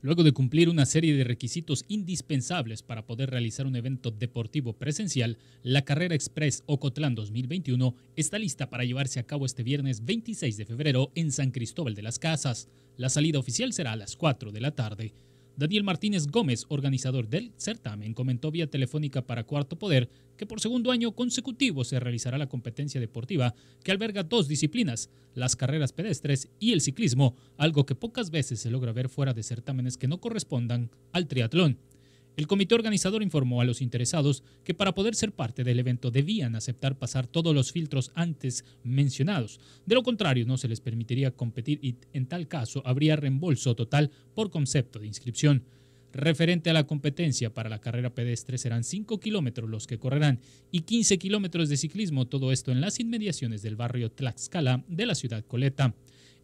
Luego de cumplir una serie de requisitos indispensables para poder realizar un evento deportivo presencial, la Carrera Express Ocotlán 2021 está lista para llevarse a cabo este viernes 26 de febrero en San Cristóbal de las Casas. La salida oficial será a las 4 de la tarde. Daniel Martínez Gómez, organizador del certamen, comentó vía telefónica para Cuarto Poder que por segundo año consecutivo se realizará la competencia deportiva que alberga dos disciplinas, las carreras pedestres y el ciclismo, algo que pocas veces se logra ver fuera de certámenes que no correspondan al triatlón. El comité organizador informó a los interesados que para poder ser parte del evento debían aceptar pasar todos los filtros antes mencionados. De lo contrario, no se les permitiría competir y en tal caso habría reembolso total por concepto de inscripción. Referente a la competencia para la carrera pedestre serán 5 kilómetros los que correrán y 15 kilómetros de ciclismo, todo esto en las inmediaciones del barrio Tlaxcala de la ciudad Coleta.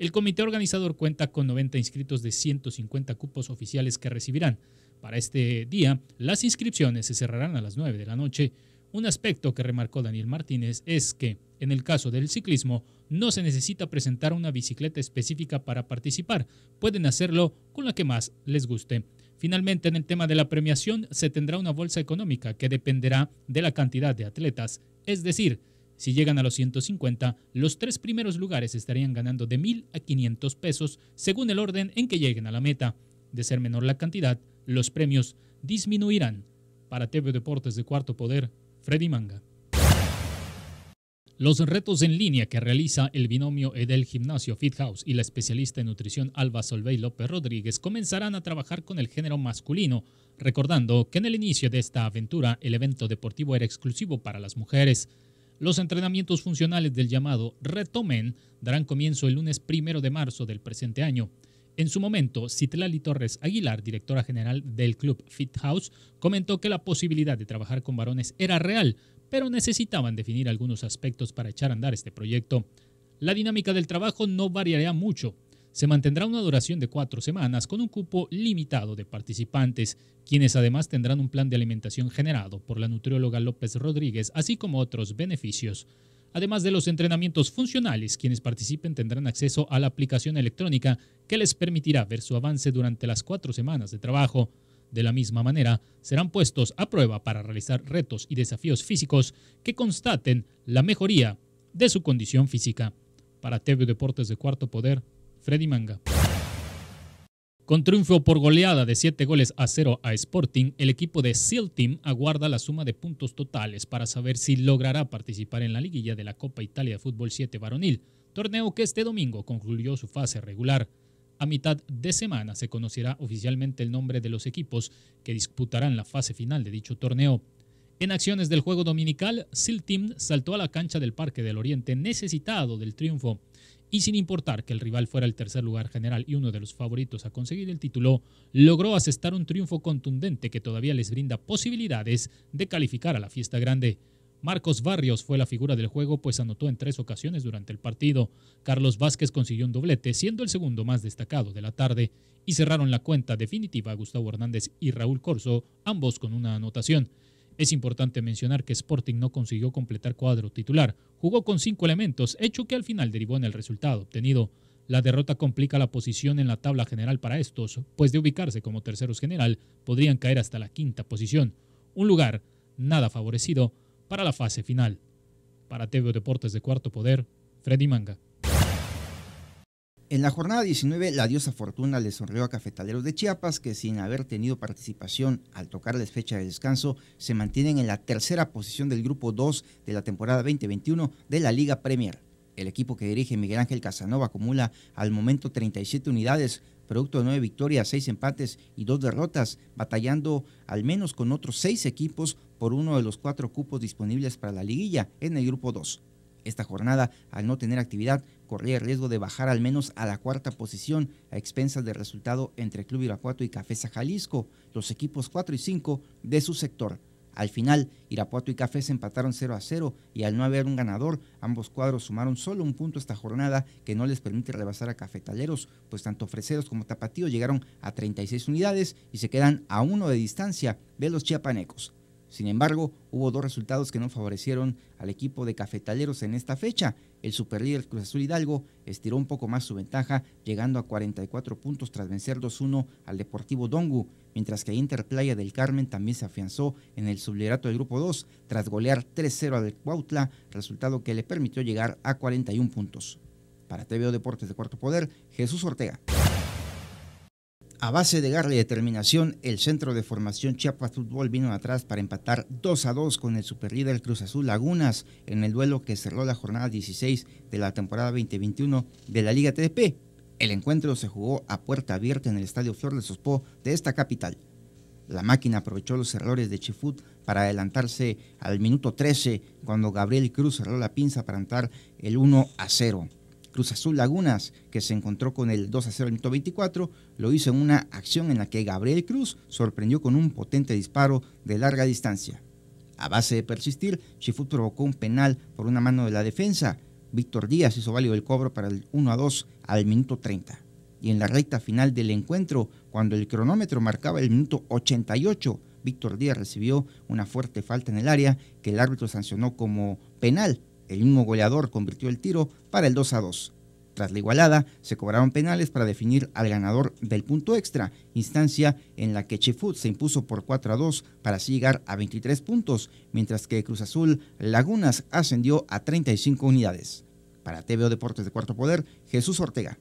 El comité organizador cuenta con 90 inscritos de 150 cupos oficiales que recibirán. Para este día, las inscripciones se cerrarán a las 9 de la noche. Un aspecto que remarcó Daniel Martínez es que, en el caso del ciclismo, no se necesita presentar una bicicleta específica para participar, pueden hacerlo con la que más les guste. Finalmente, en el tema de la premiación, se tendrá una bolsa económica que dependerá de la cantidad de atletas, es decir, si llegan a los 150, los tres primeros lugares estarían ganando de 1.000 a 500 pesos según el orden en que lleguen a la meta. De ser menor la cantidad, los premios disminuirán. Para TV Deportes de Cuarto Poder, Freddy Manga. Los retos en línea que realiza el binomio Edel Gimnasio Fit House y la especialista en nutrición Alba Solvey López Rodríguez comenzarán a trabajar con el género masculino, recordando que en el inicio de esta aventura el evento deportivo era exclusivo para las mujeres. Los entrenamientos funcionales del llamado Retomen darán comienzo el lunes primero de marzo del presente año. En su momento, Citlali Torres Aguilar, directora general del club Fit House, comentó que la posibilidad de trabajar con varones era real, pero necesitaban definir algunos aspectos para echar a andar este proyecto. La dinámica del trabajo no variará mucho. Se mantendrá una duración de cuatro semanas con un cupo limitado de participantes, quienes además tendrán un plan de alimentación generado por la nutrióloga López Rodríguez, así como otros beneficios además de los entrenamientos funcionales, quienes participen tendrán acceso a la aplicación electrónica que les permitirá ver su avance durante las cuatro semanas de trabajo. De la misma manera, serán puestos a prueba para realizar retos y desafíos físicos que constaten la mejoría de su condición física. Para TV Deportes de Cuarto Poder, Freddy Manga. Con triunfo por goleada de 7 goles a 0 a Sporting, el equipo de Seal Team aguarda la suma de puntos totales para saber si logrará participar en la liguilla de la Copa Italia de Fútbol 7 varonil, torneo que este domingo concluyó su fase regular. A mitad de semana se conocerá oficialmente el nombre de los equipos que disputarán la fase final de dicho torneo. En acciones del juego dominical, Seal Team saltó a la cancha del Parque del Oriente necesitado del triunfo y sin importar que el rival fuera el tercer lugar general y uno de los favoritos a conseguir el título, logró asestar un triunfo contundente que todavía les brinda posibilidades de calificar a la fiesta grande. Marcos Barrios fue la figura del juego, pues anotó en tres ocasiones durante el partido. Carlos Vázquez consiguió un doblete, siendo el segundo más destacado de la tarde, y cerraron la cuenta definitiva Gustavo Hernández y Raúl Corso, ambos con una anotación. Es importante mencionar que Sporting no consiguió completar cuadro titular, jugó con cinco elementos, hecho que al final derivó en el resultado obtenido. La derrota complica la posición en la tabla general para estos, pues de ubicarse como terceros general podrían caer hasta la quinta posición, un lugar nada favorecido para la fase final. Para TV Deportes de Cuarto Poder, Freddy Manga. En la jornada 19, la diosa Fortuna le sonrió a Cafetaleros de Chiapas, que sin haber tenido participación al tocarles fecha de descanso, se mantienen en la tercera posición del grupo 2 de la temporada 2021 de la Liga Premier. El equipo que dirige Miguel Ángel Casanova acumula al momento 37 unidades, producto de 9 victorias, 6 empates y 2 derrotas, batallando al menos con otros 6 equipos por uno de los 4 cupos disponibles para la liguilla en el grupo 2. Esta jornada, al no tener actividad, corría el riesgo de bajar al menos a la cuarta posición a expensas del resultado entre Club Irapuato y Café Jalisco, los equipos 4 y 5 de su sector. Al final, Irapuato y Cafés empataron 0 a 0 y al no haber un ganador, ambos cuadros sumaron solo un punto esta jornada que no les permite rebasar a Cafetaleros, pues tanto Freseros como Tapatío llegaron a 36 unidades y se quedan a uno de distancia de los chiapanecos. Sin embargo, hubo dos resultados que no favorecieron al equipo de cafetaleros en esta fecha. El superlíder Cruz Azul Hidalgo estiró un poco más su ventaja, llegando a 44 puntos tras vencer 2-1 al Deportivo Dongu, mientras que Interplaya del Carmen también se afianzó en el subliderato del Grupo 2 tras golear 3-0 al Cuautla, resultado que le permitió llegar a 41 puntos. Para TVO Deportes de Cuarto Poder, Jesús Ortega. A base de garra y determinación, el centro de formación Chiapas Fútbol vino atrás para empatar 2 a 2 con el superlíder Cruz Azul Lagunas en el duelo que cerró la jornada 16 de la temporada 2021 de la Liga TDP. El encuentro se jugó a puerta abierta en el Estadio Flor de Sospó de esta capital. La máquina aprovechó los errores de Chifut para adelantarse al minuto 13 cuando Gabriel Cruz cerró la pinza para entrar el 1 a 0. Cruz Azul Lagunas, que se encontró con el 2 a 0 al minuto 24, lo hizo en una acción en la que Gabriel Cruz sorprendió con un potente disparo de larga distancia. A base de persistir, Chifut provocó un penal por una mano de la defensa. Víctor Díaz hizo válido el cobro para el 1 a 2 al minuto 30. Y en la recta final del encuentro, cuando el cronómetro marcaba el minuto 88, Víctor Díaz recibió una fuerte falta en el área que el árbitro sancionó como penal el mismo goleador convirtió el tiro para el 2 a 2. Tras la igualada, se cobraron penales para definir al ganador del punto extra, instancia en la que Chifut se impuso por 4 a 2 para así llegar a 23 puntos, mientras que Cruz Azul Lagunas ascendió a 35 unidades. Para TVO Deportes de Cuarto Poder, Jesús Ortega.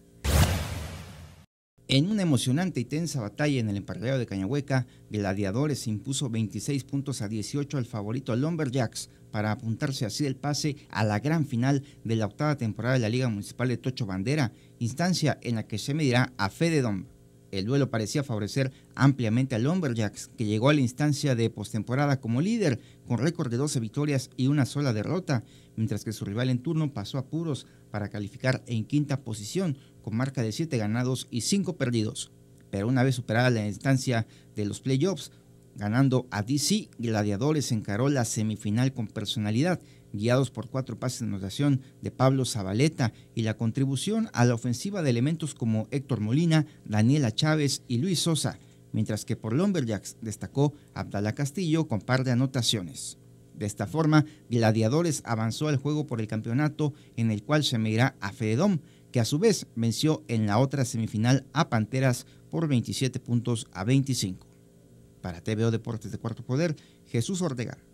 En una emocionante y tensa batalla en el emparrillado de Cañahueca, Gladiadores impuso 26 puntos a 18 al favorito Lumberjacks para apuntarse así el pase a la gran final de la octava temporada de la Liga Municipal de Tocho Bandera, instancia en la que se medirá a Fede Dom. El duelo parecía favorecer ampliamente a Lumberjacks, que llegó a la instancia de postemporada como líder, con récord de 12 victorias y una sola derrota, mientras que su rival en turno pasó a Puros para calificar en quinta posición con marca de 7 ganados y 5 perdidos, pero una vez superada la instancia de los playoffs, ganando a DC, Gladiadores encaró la semifinal con personalidad, guiados por cuatro pases de anotación de Pablo Zabaleta y la contribución a la ofensiva de elementos como Héctor Molina, Daniela Chávez y Luis Sosa, mientras que por Lumberjacks destacó Abdala Castillo con par de anotaciones. De esta forma, Gladiadores avanzó al juego por el campeonato en el cual se medirá a Fedom, que a su vez venció en la otra semifinal a Panteras por 27 puntos a 25. Para TVO Deportes de Cuarto Poder, Jesús Ortega.